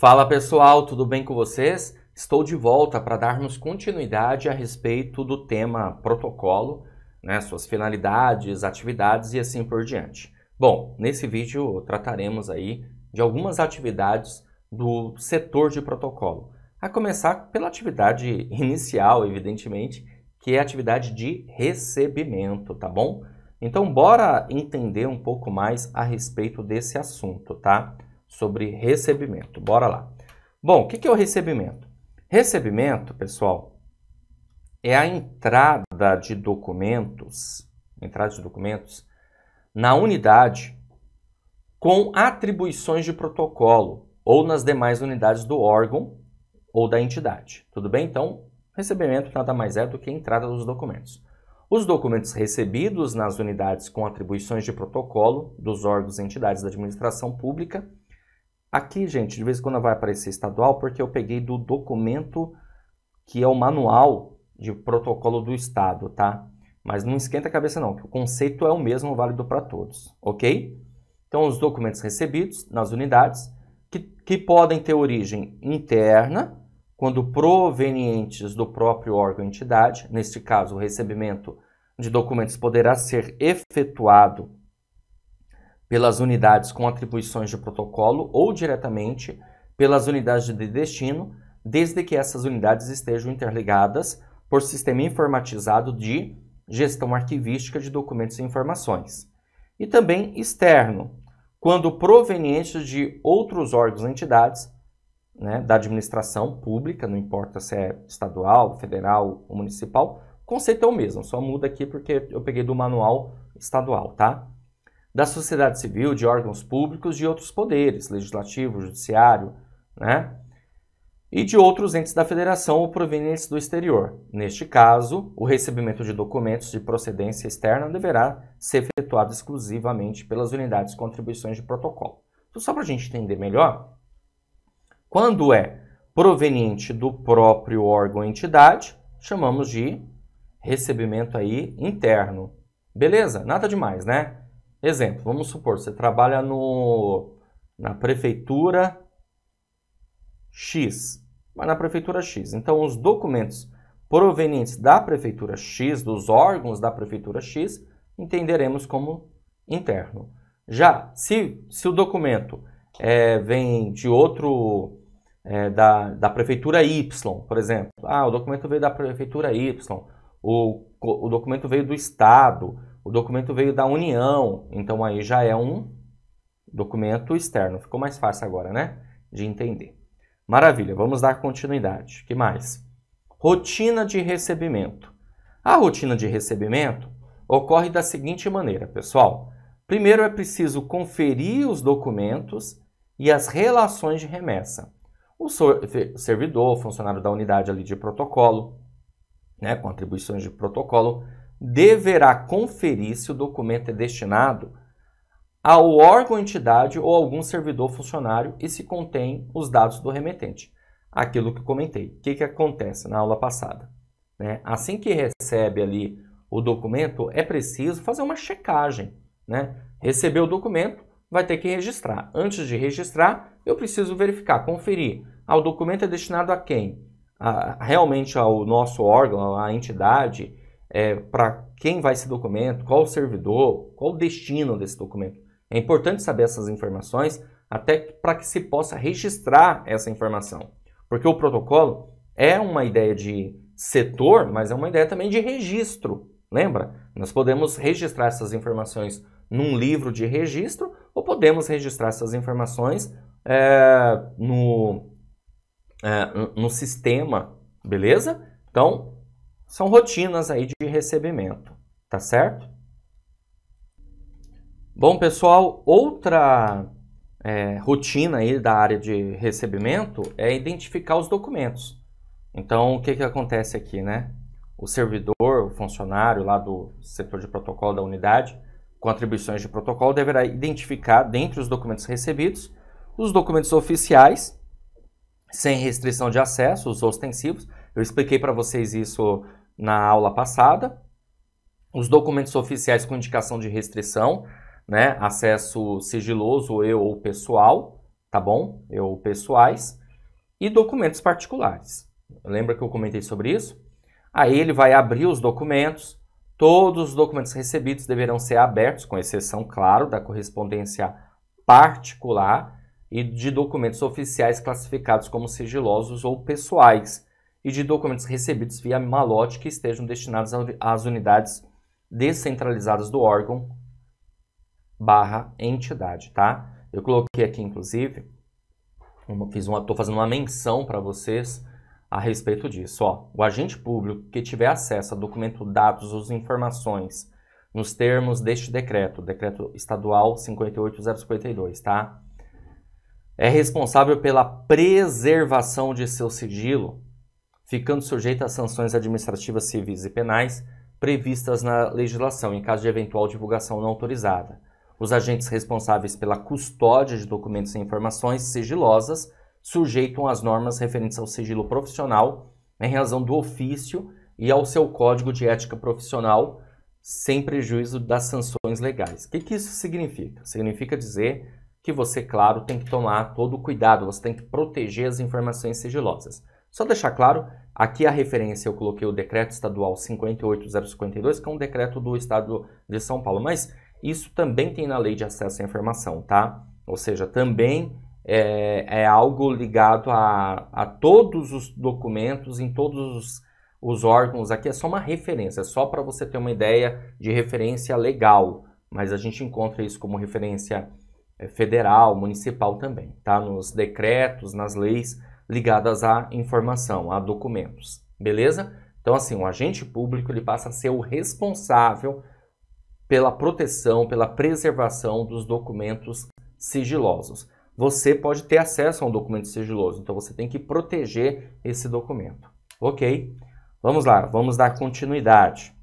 Fala pessoal, tudo bem com vocês? Estou de volta para darmos continuidade a respeito do tema protocolo, né, suas finalidades, atividades e assim por diante. Bom, nesse vídeo trataremos aí de algumas atividades do setor de protocolo, a começar pela atividade inicial, evidentemente, que é a atividade de recebimento, tá bom? Então, bora entender um pouco mais a respeito desse assunto, tá? sobre recebimento. Bora lá. Bom, o que, que é o recebimento? Recebimento, pessoal, é a entrada de documentos, entrada de documentos na unidade com atribuições de protocolo ou nas demais unidades do órgão ou da entidade. Tudo bem? Então, recebimento nada mais é do que a entrada dos documentos. Os documentos recebidos nas unidades com atribuições de protocolo dos órgãos e entidades da administração pública Aqui, gente, de vez em quando vai aparecer estadual, porque eu peguei do documento que é o manual de protocolo do estado, tá? Mas não esquenta a cabeça não, que o conceito é o mesmo, válido para todos, ok? Então, os documentos recebidos nas unidades, que, que podem ter origem interna, quando provenientes do próprio órgão ou entidade, neste caso, o recebimento de documentos poderá ser efetuado pelas unidades com atribuições de protocolo ou diretamente pelas unidades de destino, desde que essas unidades estejam interligadas por sistema informatizado de gestão arquivística de documentos e informações. E também externo, quando provenientes de outros órgãos e entidades né, da administração pública, não importa se é estadual, federal ou municipal, o conceito é o mesmo, só muda aqui porque eu peguei do manual estadual, tá? da sociedade civil, de órgãos públicos, de outros poderes, legislativo, judiciário, né? E de outros entes da federação ou provenientes do exterior. Neste caso, o recebimento de documentos de procedência externa deverá ser efetuado exclusivamente pelas unidades de contribuições de protocolo. Então, só para a gente entender melhor, quando é proveniente do próprio órgão ou entidade, chamamos de recebimento aí interno. Beleza? Nada demais, né? Exemplo, vamos supor, você trabalha no, na prefeitura X, mas na prefeitura X. Então, os documentos provenientes da prefeitura X, dos órgãos da prefeitura X, entenderemos como interno. Já se, se o documento é, vem de outro, é, da, da prefeitura Y, por exemplo, ah, o documento veio da prefeitura Y, o, o documento veio do Estado, o documento veio da União, então aí já é um documento externo. Ficou mais fácil agora, né? De entender. Maravilha, vamos dar continuidade. que mais? Rotina de recebimento. A rotina de recebimento ocorre da seguinte maneira, pessoal. Primeiro é preciso conferir os documentos e as relações de remessa. O servidor, funcionário da unidade ali de protocolo, né, contribuições de protocolo, deverá conferir se o documento é destinado ao órgão, entidade ou algum servidor funcionário e se contém os dados do remetente. Aquilo que comentei. O que, que acontece na aula passada? Né? Assim que recebe ali o documento, é preciso fazer uma checagem. Né? Recebeu o documento, vai ter que registrar. Antes de registrar, eu preciso verificar, conferir. Ah, o documento é destinado a quem? A, realmente ao nosso órgão, à entidade, é, para quem vai esse documento, qual o servidor, qual o destino desse documento. É importante saber essas informações até para que se possa registrar essa informação. Porque o protocolo é uma ideia de setor, mas é uma ideia também de registro. Lembra? Nós podemos registrar essas informações num livro de registro ou podemos registrar essas informações é, no, é, no sistema, beleza? Então, são rotinas aí de recebimento, tá certo? Bom, pessoal, outra é, rotina aí da área de recebimento é identificar os documentos. Então, o que, que acontece aqui, né? O servidor, o funcionário lá do setor de protocolo da unidade, com atribuições de protocolo, deverá identificar, dentre os documentos recebidos, os documentos oficiais, sem restrição de acesso, os ostensivos. Eu expliquei para vocês isso na aula passada. Os documentos oficiais com indicação de restrição, né? Acesso sigiloso, eu ou pessoal, tá bom? Eu ou pessoais. E documentos particulares. Lembra que eu comentei sobre isso? Aí ele vai abrir os documentos. Todos os documentos recebidos deverão ser abertos, com exceção, claro, da correspondência particular e de documentos oficiais classificados como sigilosos ou pessoais e de documentos recebidos via malote que estejam destinados às unidades descentralizadas do órgão barra entidade, tá? Eu coloquei aqui, inclusive, fiz uma, fazendo uma menção para vocês a respeito disso. Ó, o agente público que tiver acesso a documento, dados ou informações nos termos deste decreto, decreto estadual 58052, tá? É responsável pela preservação de seu sigilo ficando sujeita a sanções administrativas civis e penais previstas na legislação em caso de eventual divulgação não autorizada. Os agentes responsáveis pela custódia de documentos e informações sigilosas sujeitam as normas referentes ao sigilo profissional em razão do ofício e ao seu código de ética profissional, sem prejuízo das sanções legais. O que, que isso significa? Significa dizer que você, claro, tem que tomar todo o cuidado, você tem que proteger as informações sigilosas. Só deixar claro, aqui a referência eu coloquei o decreto estadual 58052, que é um decreto do estado de São Paulo, mas isso também tem na lei de acesso à informação, tá? Ou seja, também é, é algo ligado a, a todos os documentos, em todos os, os órgãos aqui, é só uma referência, é só para você ter uma ideia de referência legal, mas a gente encontra isso como referência é, federal, municipal também, tá? Nos decretos, nas leis ligadas à informação, a documentos, beleza? Então, assim, o agente público ele passa a ser o responsável pela proteção, pela preservação dos documentos sigilosos. Você pode ter acesso a um documento sigiloso, então você tem que proteger esse documento. Ok? Vamos lá, vamos dar continuidade.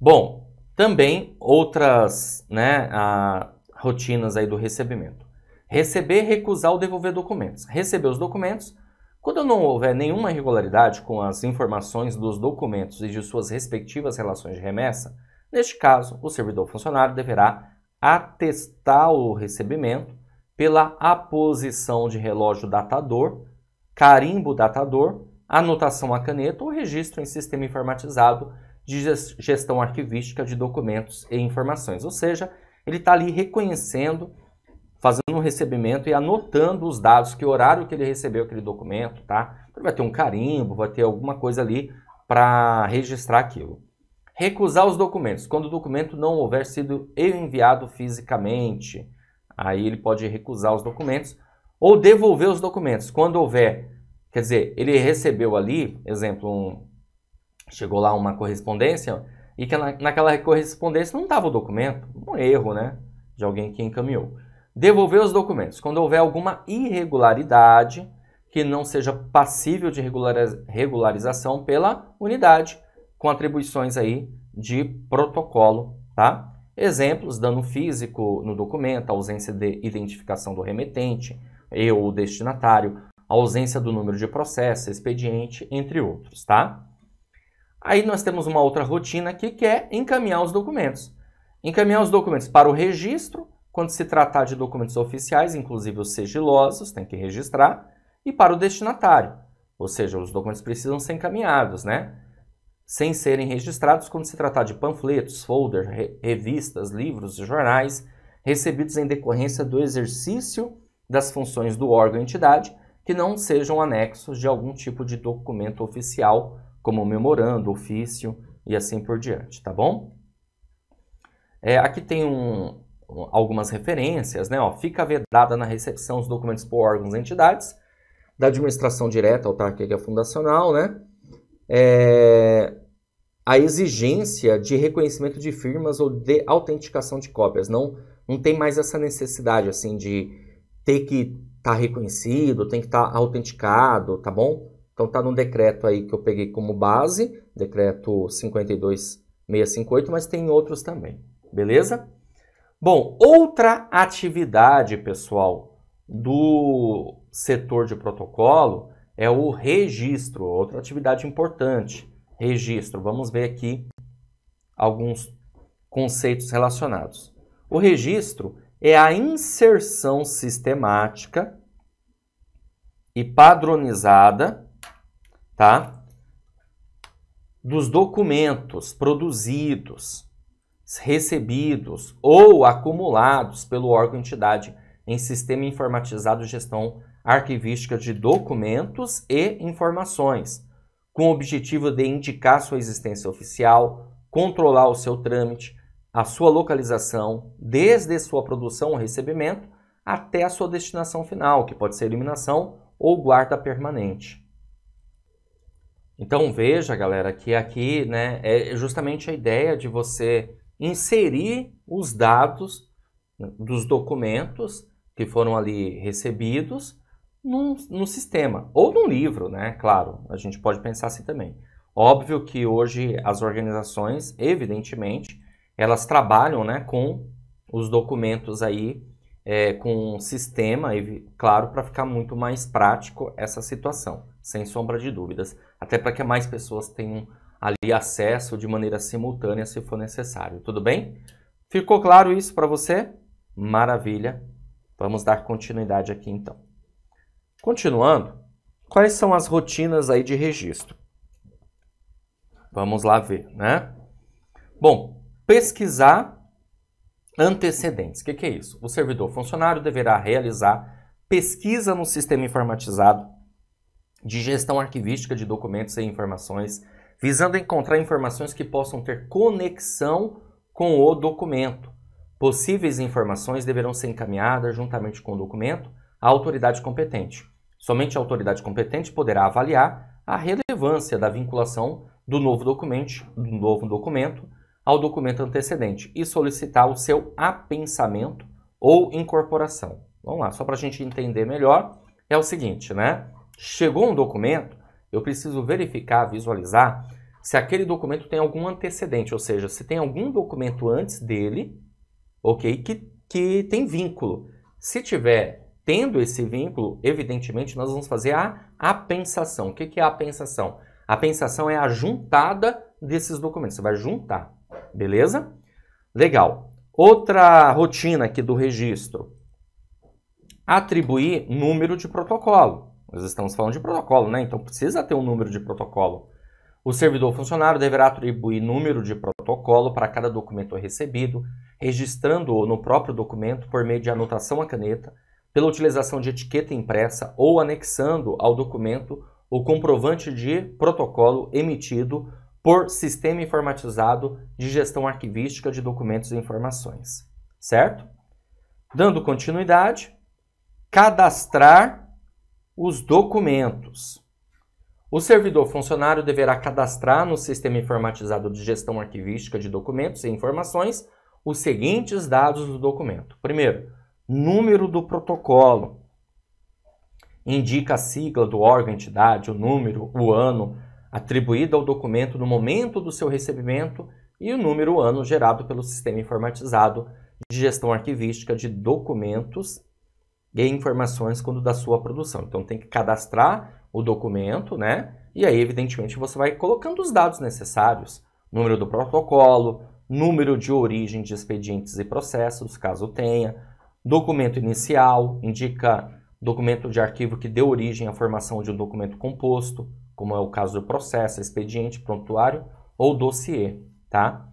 Bom, também outras né, a, ah, rotinas aí do recebimento. Receber, recusar ou devolver documentos. Receber os documentos. Quando não houver nenhuma irregularidade com as informações dos documentos e de suas respectivas relações de remessa, neste caso, o servidor funcionário deverá atestar o recebimento pela aposição de relógio datador, carimbo datador, anotação à caneta ou registro em sistema informatizado de gestão arquivística de documentos e informações. Ou seja, ele está ali reconhecendo fazendo um recebimento e anotando os dados, que horário que ele recebeu aquele documento, tá? Então, ele vai ter um carimbo, vai ter alguma coisa ali para registrar aquilo. Recusar os documentos. Quando o documento não houver sido enviado fisicamente, aí ele pode recusar os documentos ou devolver os documentos. Quando houver, quer dizer, ele recebeu ali, exemplo, um, chegou lá uma correspondência e que na, naquela correspondência não estava o documento, um erro, né, de alguém que encaminhou. Devolver os documentos. Quando houver alguma irregularidade que não seja passível de regularização pela unidade, com atribuições aí de protocolo, tá? Exemplos, dano físico no documento, ausência de identificação do remetente e ou destinatário, ausência do número de processo, expediente, entre outros, tá? Aí nós temos uma outra rotina aqui que é encaminhar os documentos. Encaminhar os documentos para o registro quando se tratar de documentos oficiais, inclusive os sigilosos, tem que registrar, e para o destinatário, ou seja, os documentos precisam ser encaminhados, né? Sem serem registrados quando se tratar de panfletos, folders, re revistas, livros e jornais recebidos em decorrência do exercício das funções do órgão entidade que não sejam anexos de algum tipo de documento oficial, como memorando, ofício e assim por diante, tá bom? É, aqui tem um, algumas referências, né? Ó, fica vedada na recepção os documentos por órgãos e entidades da administração direta autarquia fundacional, né? É, a exigência de reconhecimento de firmas ou de autenticação de cópias. Não, não tem mais essa necessidade, assim, de ter que estar tá reconhecido, tem que estar tá autenticado, tá bom? Então tá no decreto aí que eu peguei como base, decreto 52658, mas tem outros também, beleza? Bom, outra atividade, pessoal, do setor de protocolo é o registro, outra atividade importante. Registro, vamos ver aqui alguns conceitos relacionados. O registro é a inserção sistemática e padronizada, tá? Dos documentos produzidos recebidos ou acumulados pelo órgão entidade em sistema informatizado de gestão arquivística de documentos e informações, com o objetivo de indicar sua existência oficial, controlar o seu trâmite, a sua localização, desde sua produção ou recebimento até a sua destinação final, que pode ser eliminação ou guarda permanente. Então veja, galera, que aqui né, é justamente a ideia de você inserir os dados dos documentos que foram ali recebidos num, sistema ou num livro, né? Claro, a gente pode pensar assim também. Óbvio que hoje as organizações, evidentemente, elas trabalham, né, com os documentos aí é, com um sistema, e, claro, para ficar muito mais prático essa situação, sem sombra de dúvidas. Até para que mais pessoas tenham ali acesso de maneira simultânea se for necessário. Tudo bem? Ficou claro isso para você? Maravilha. Vamos dar continuidade aqui então. Continuando, quais são as rotinas aí de registro? Vamos lá ver, né? Bom, pesquisar antecedentes. O que, que é isso? O servidor funcionário deverá realizar pesquisa no sistema informatizado de gestão arquivística de documentos e informações visando encontrar informações que possam ter conexão com o documento. Possíveis informações deverão ser encaminhadas juntamente com o documento à autoridade competente. Somente a autoridade competente poderá avaliar a relevância da vinculação do novo documento, do novo documento ao documento antecedente e solicitar o seu apensamento ou incorporação. Vamos lá, só para a gente entender melhor, é o seguinte, né? Chegou um documento, eu preciso verificar, visualizar se aquele documento tem algum antecedente, ou seja, se tem algum documento antes dele, ok, que, que tem vínculo. Se tiver tendo esse vínculo, evidentemente nós vamos fazer a apensação. O que, que é a apensação? A apensação é a juntada desses documentos. Você vai juntar, beleza? Legal. Outra rotina aqui do registro. Atribuir número de protocolo. Nós estamos falando de protocolo, né? Então precisa ter um número de protocolo. O servidor funcionário deverá atribuir número de protocolo para cada documento recebido, registrando-o no próprio documento por meio de anotação à caneta, pela utilização de etiqueta impressa ou anexando ao documento o comprovante de protocolo emitido por sistema informatizado de gestão arquivística de documentos e informações, certo? Dando continuidade, cadastrar os documentos. O servidor funcionário deverá cadastrar no Sistema Informatizado de Gestão Arquivística de Documentos e Informações os seguintes dados do documento. Primeiro, número do protocolo. Indica a sigla do órgão, entidade, o número, o ano atribuído ao documento no momento do seu recebimento e o número, o ano gerado pelo Sistema Informatizado de Gestão Arquivística de Documentos e informações quando da sua produção. Então tem que cadastrar o documento, né? E aí, evidentemente, você vai colocando os dados necessários: número do protocolo, número de origem de expedientes e processos, caso tenha, documento inicial, indica documento de arquivo que deu origem à formação de um documento composto, como é o caso do processo, expediente, prontuário ou dossiê, tá?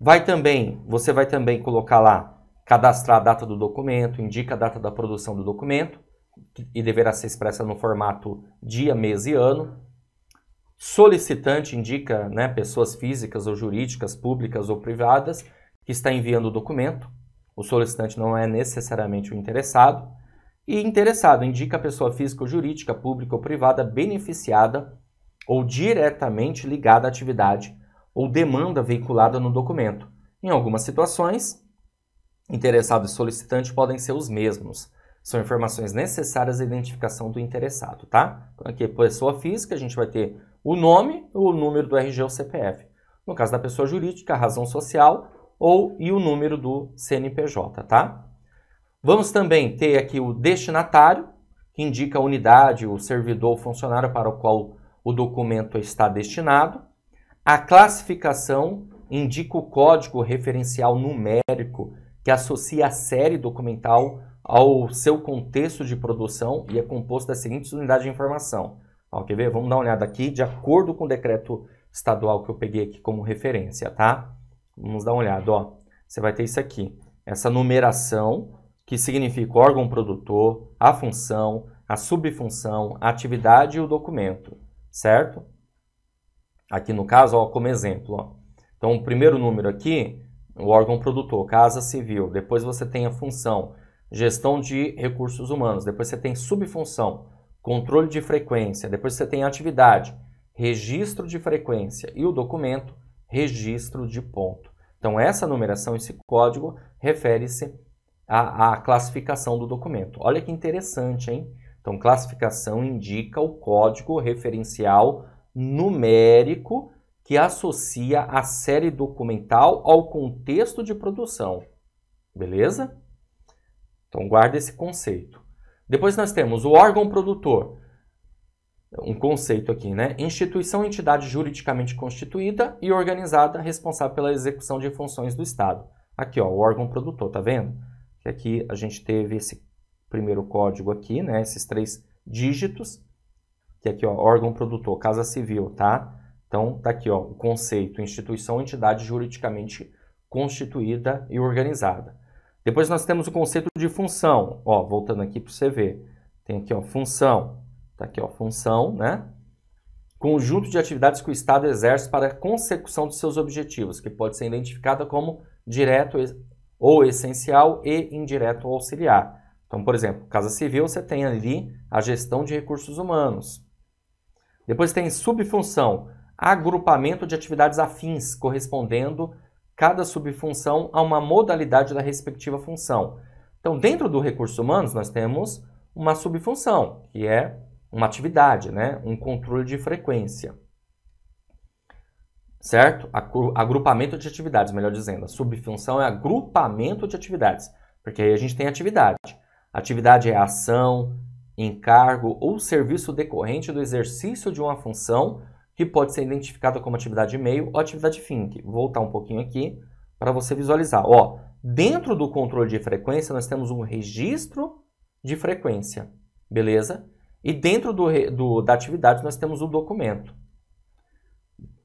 Vai também, você vai também colocar lá cadastrar a data do documento, indica a data da produção do documento, e deverá ser expressa no formato dia, mês e ano. Solicitante indica né, pessoas físicas ou jurídicas, públicas ou privadas, que está enviando o documento. O solicitante não é necessariamente o interessado. E interessado indica a pessoa física ou jurídica, pública ou privada beneficiada ou diretamente ligada à atividade ou demanda veiculada no documento. Em algumas situações, Interessado e solicitante podem ser os mesmos. São informações necessárias à identificação do interessado, tá? Então, aqui, é pessoa física, a gente vai ter o nome, o número do RG ou CPF. No caso da pessoa jurídica, a razão social ou e o número do CNPJ, tá? Vamos também ter aqui o destinatário, que indica a unidade, o servidor ou funcionário para o qual o documento está destinado. A classificação indica o código referencial numérico que associa a série documental ao seu contexto de produção e é composto das seguintes unidades de informação. Ó, quer ver? Vamos dar uma olhada aqui, de acordo com o decreto estadual que eu peguei aqui como referência, tá? Vamos dar uma olhada, ó. Você vai ter isso aqui, essa numeração, que significa órgão produtor, a função, a subfunção, a atividade e o documento, certo? Aqui no caso, ó, como exemplo, ó. Então, o primeiro número aqui o órgão produtor, Casa Civil, depois você tem a função Gestão de Recursos Humanos, depois você tem subfunção Controle de Frequência, depois você tem atividade Registro de Frequência e o documento Registro de Ponto. Então, essa numeração, esse código, refere-se à, à classificação do documento. Olha que interessante, hein? Então, classificação indica o código referencial numérico que associa a série documental ao contexto de produção. Beleza? Então guarda esse conceito. Depois nós temos o órgão produtor. Um conceito aqui, né? Instituição, entidade juridicamente constituída e organizada responsável pela execução de funções do Estado. Aqui, ó, o órgão produtor, tá vendo? Que aqui a gente teve esse primeiro código aqui, né? Esses três dígitos. Que aqui, ó, órgão produtor, Casa Civil, tá? Então, está aqui ó, o conceito instituição, entidade juridicamente constituída e organizada. Depois nós temos o conceito de função. Ó, voltando aqui para você ver. Tem aqui ó, função. Tá aqui ó, função, né? Conjunto de atividades que o Estado exerce para a consecução de seus objetivos, que pode ser identificada como direto ou essencial e indireto ou auxiliar. Então, por exemplo, Casa Civil, você tem ali a gestão de recursos humanos. Depois tem subfunção, agrupamento de atividades afins, correspondendo cada subfunção a uma modalidade da respectiva função. Então, dentro do recurso humanos, nós temos uma subfunção, que é uma atividade, né? um controle de frequência. Certo? Agrupamento de atividades, melhor dizendo. A subfunção é agrupamento de atividades, porque aí a gente tem atividade. Atividade é ação, encargo ou serviço decorrente do exercício de uma função que pode ser identificada como atividade e-mail ou atividade fim. Vou voltar um pouquinho aqui para você visualizar. Ó, dentro do controle de frequência, nós temos um registro de frequência, beleza? E dentro do, do, da atividade, nós temos o um documento.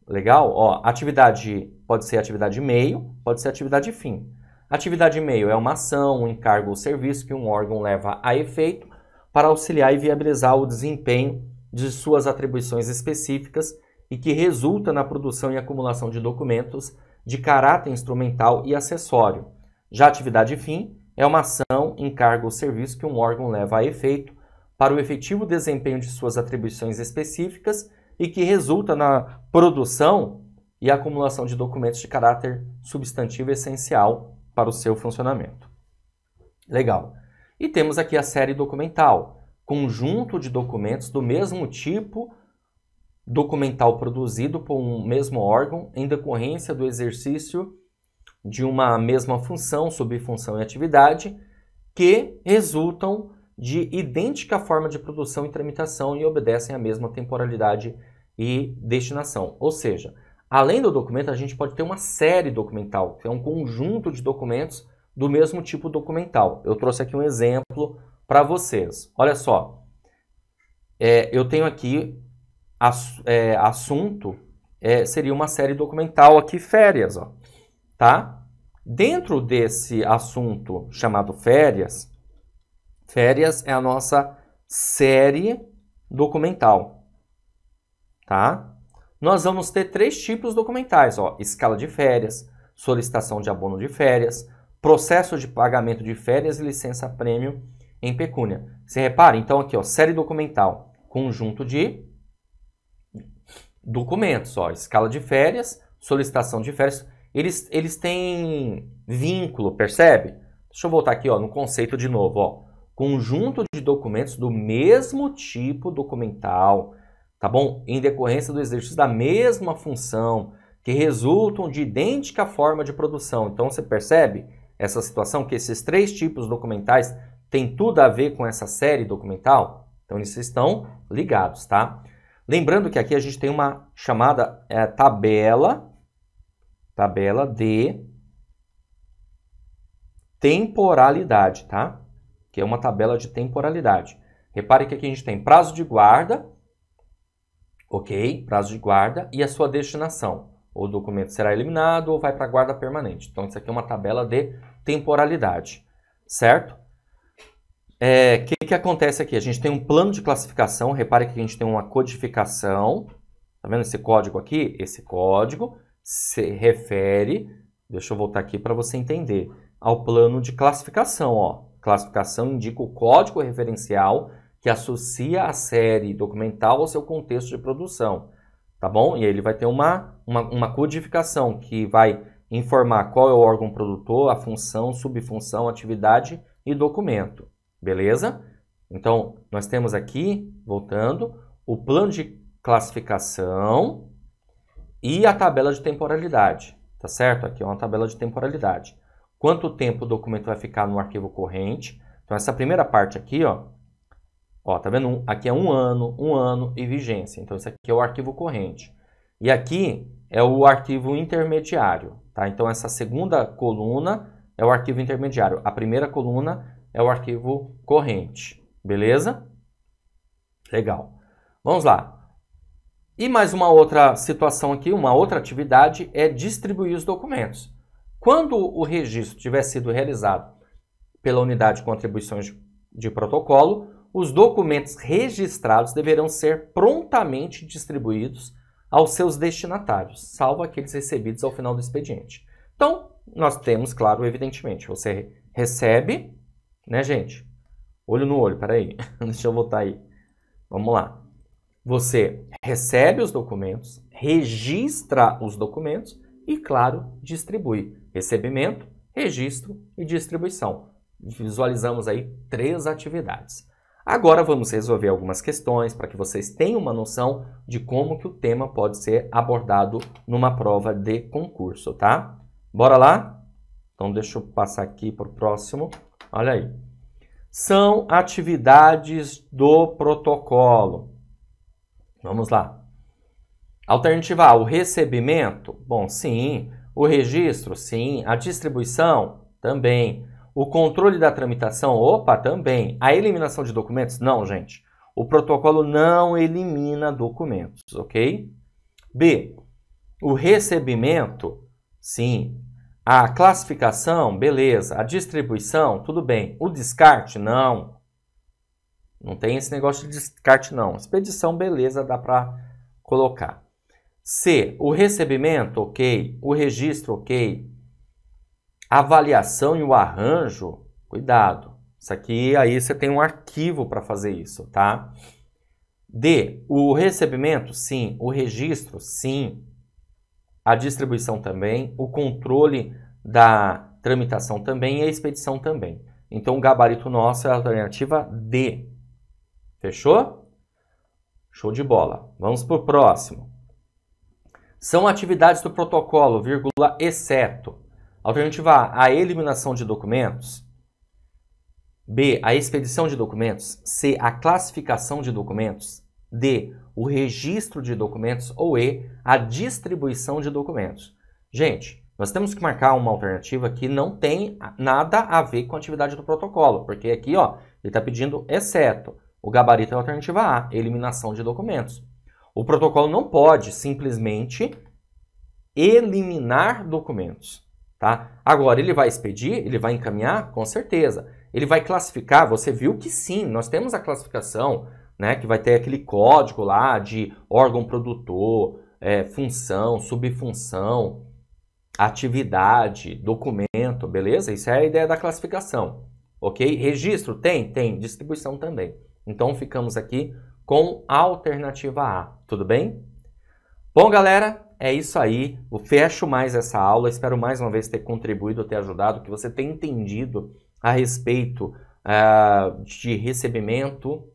Legal? Ó, atividade pode ser atividade e-mail, pode ser atividade fim. Atividade e-mail é uma ação, um encargo ou serviço que um órgão leva a efeito para auxiliar e viabilizar o desempenho de suas atribuições específicas e que resulta na produção e acumulação de documentos de caráter instrumental e acessório. Já a atividade fim é uma ação, encargo ou serviço que um órgão leva a efeito para o efetivo desempenho de suas atribuições específicas e que resulta na produção e acumulação de documentos de caráter substantivo essencial para o seu funcionamento. Legal. E temos aqui a série documental, conjunto de documentos do mesmo tipo documental produzido por um mesmo órgão em decorrência do exercício de uma mesma função, subfunção e atividade, que resultam de idêntica forma de produção e tramitação e obedecem à mesma temporalidade e destinação. Ou seja, além do documento, a gente pode ter uma série documental, que é um conjunto de documentos do mesmo tipo documental. Eu trouxe aqui um exemplo para vocês. Olha só, é, eu tenho aqui ass, é, assunto é, seria uma série documental aqui, férias, ó, tá? Dentro desse assunto chamado férias, férias é a nossa série documental, tá? Nós vamos ter três tipos documentais, ó, escala de férias, solicitação de abono de férias, processo de pagamento de férias e licença prêmio em pecúnia. Você repara, então, aqui, ó, série documental, conjunto de documentos, ó, escala de férias, solicitação de férias, eles, eles têm vínculo, percebe? Deixa eu voltar aqui ó, no conceito de novo. Ó. Conjunto de documentos do mesmo tipo documental, tá bom? Em decorrência do exercício da mesma função, que resultam de idêntica forma de produção. Então você percebe essa situação que esses três tipos documentais têm tudo a ver com essa série documental? Então eles estão ligados, tá? Lembrando que aqui a gente tem uma chamada é, tabela, tabela de temporalidade, tá? Que é uma tabela de temporalidade. Repare que aqui a gente tem prazo de guarda, ok? Prazo de guarda e a sua destinação. O documento será eliminado ou vai para guarda permanente. Então, isso aqui é uma tabela de temporalidade, certo? o é, que, que acontece aqui? A gente tem um plano de classificação, repare que a gente tem uma codificação, tá vendo esse código aqui? Esse código se refere, deixa eu voltar aqui para você entender, ao plano de classificação. Ó. Classificação indica o código referencial que associa a série documental ao seu contexto de produção, tá bom? E aí ele vai ter uma, uma, uma codificação que vai informar qual é o órgão produtor, a função, subfunção, atividade e documento. Beleza? Então, nós temos aqui, voltando, o plano de classificação e a tabela de temporalidade, tá certo? Aqui é uma tabela de temporalidade. Quanto tempo o documento vai ficar no arquivo corrente? Então, essa primeira parte aqui, ó, ó, tá vendo? Aqui é um ano, um ano e vigência. Então, isso aqui é o arquivo corrente. E aqui é o arquivo intermediário, tá? Então, essa segunda coluna é o arquivo intermediário. A primeira coluna é o arquivo corrente, beleza? Legal. Vamos lá. E mais uma outra situação aqui, uma outra atividade é distribuir os documentos. Quando o registro tiver sido realizado pela unidade de contribuições de protocolo, os documentos registrados deverão ser prontamente distribuídos aos seus destinatários, salvo aqueles recebidos ao final do expediente. Então, nós temos, claro, evidentemente, você recebe né, gente? Olho no olho, peraí. Deixa eu voltar aí. Vamos lá. Você recebe os documentos, registra os documentos e, claro, distribui. Recebimento, registro e distribuição. Visualizamos aí três atividades. Agora vamos resolver algumas questões para que vocês tenham uma noção de como que o tema pode ser abordado numa prova de concurso, tá? Bora lá? Então deixa eu passar aqui para o próximo. Olha aí. São atividades do protocolo. Vamos lá. Alternativa A, o recebimento? Bom, sim. O registro? Sim. A distribuição? Também. O controle da tramitação? Opa, também. A eliminação de documentos? Não, gente. O protocolo não elimina documentos, ok? B. O recebimento? Sim. A classificação, beleza. A distribuição, tudo bem. O descarte, não. Não tem esse negócio de descarte, não. Expedição, beleza, dá para colocar. C. O recebimento, ok. O registro, ok. Avaliação e o arranjo, cuidado. Isso aqui, aí você tem um arquivo para fazer isso, tá? D. O recebimento, sim. O registro, sim a distribuição também, o controle da tramitação também e a expedição também. Então, o gabarito nosso é a alternativa D. Fechou? Show de bola. Vamos para o próximo. São atividades do protocolo, vírgula, exceto. Alternativa A, a eliminação de documentos. B, a expedição de documentos. C, a classificação de documentos. D. O registro de documentos ou E. A distribuição de documentos. Gente, nós temos que marcar uma alternativa que não tem nada a ver com a atividade do protocolo, porque aqui ó, ele está pedindo exceto. O gabarito é a alternativa A, eliminação de documentos. O protocolo não pode simplesmente eliminar documentos. Tá? Agora, ele vai expedir? Ele vai encaminhar? Com certeza. Ele vai classificar? Você viu que sim, nós temos a classificação né? Que vai ter aquele código lá de órgão produtor, é, função, subfunção, atividade, documento, beleza? Isso é a ideia da classificação, ok? Registro tem? Tem. Distribuição também. Então ficamos aqui com a alternativa A, tudo bem? Bom, galera, é isso aí. Eu fecho mais essa aula. Espero mais uma vez ter contribuído, ter ajudado, que você tenha entendido a respeito uh, de recebimento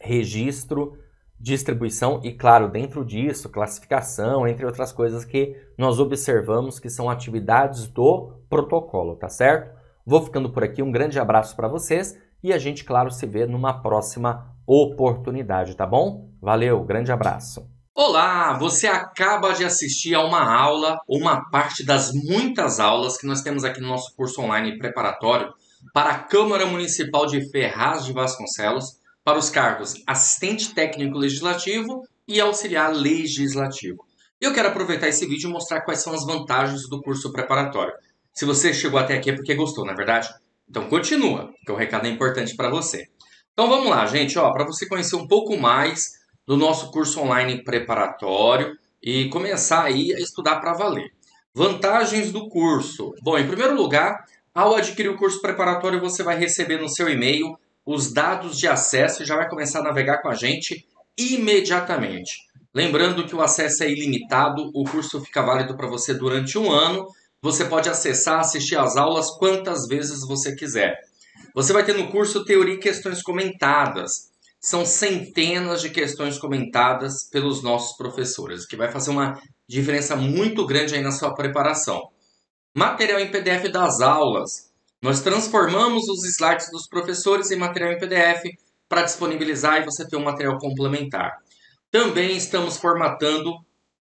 registro, distribuição e, claro, dentro disso, classificação, entre outras coisas que nós observamos que são atividades do protocolo, tá certo? Vou ficando por aqui, um grande abraço para vocês e a gente, claro, se vê numa próxima oportunidade, tá bom? Valeu, grande abraço. Olá, você acaba de assistir a uma aula, uma parte das muitas aulas que nós temos aqui no nosso curso online preparatório para a Câmara Municipal de Ferraz de Vasconcelos para os cargos assistente técnico legislativo e auxiliar legislativo. Eu quero aproveitar esse vídeo e mostrar quais são as vantagens do curso preparatório. Se você chegou até aqui é porque gostou, na é verdade? Então continua, que o recado é importante para você. Então vamos lá, gente, ó, para você conhecer um pouco mais do nosso curso online preparatório e começar aí a estudar para valer. Vantagens do curso. Bom, em primeiro lugar, ao adquirir o curso preparatório, você vai receber no seu e-mail os dados de acesso e já vai começar a navegar com a gente imediatamente. Lembrando que o acesso é ilimitado, o curso fica válido para você durante um ano. Você pode acessar, assistir às aulas quantas vezes você quiser. Você vai ter no curso teoria e questões comentadas. São centenas de questões comentadas pelos nossos professores, que vai fazer uma diferença muito grande aí na sua preparação. Material em PDF das aulas. Nós transformamos os slides dos professores em material em PDF para disponibilizar e você ter um material complementar. Também estamos formatando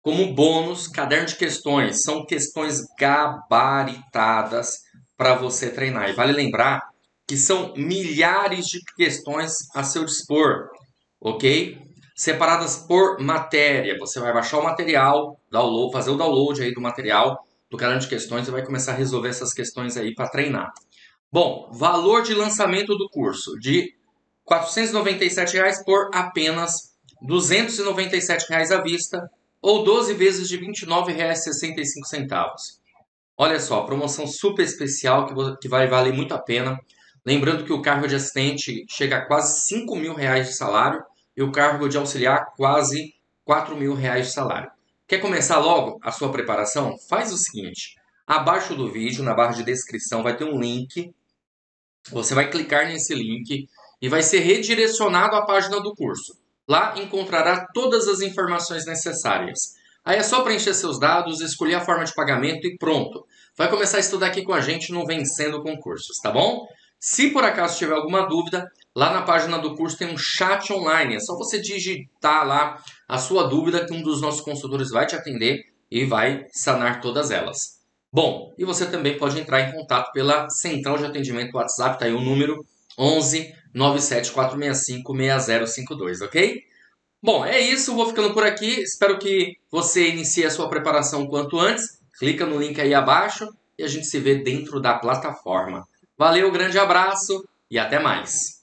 como bônus caderno de questões. São questões gabaritadas para você treinar. E vale lembrar que são milhares de questões a seu dispor, ok? Separadas por matéria. Você vai baixar o material, download, fazer o download aí do material do caderno de questões e vai começar a resolver essas questões aí para treinar. Bom, valor de lançamento do curso de R$ reais por apenas R$ reais à vista ou 12 vezes de R$ 29,65. Olha só, promoção super especial que vai valer muito a pena. Lembrando que o cargo de assistente chega a quase R$ mil reais de salário e o cargo de auxiliar quase R$ mil reais de salário. Quer começar logo a sua preparação? Faz o seguinte, Abaixo do vídeo, na barra de descrição, vai ter um link. Você vai clicar nesse link e vai ser redirecionado à página do curso. Lá encontrará todas as informações necessárias. Aí é só preencher seus dados, escolher a forma de pagamento e pronto. Vai começar a estudar aqui com a gente no Vencendo Concursos, tá bom? Se por acaso tiver alguma dúvida, lá na página do curso tem um chat online. É só você digitar lá a sua dúvida que um dos nossos consultores vai te atender e vai sanar todas elas. Bom, e você também pode entrar em contato pela central de atendimento WhatsApp, tá aí o número 11 97465 6052, ok? Bom, é isso, vou ficando por aqui. Espero que você inicie a sua preparação quanto antes. Clica no link aí abaixo e a gente se vê dentro da plataforma. Valeu, grande abraço e até mais.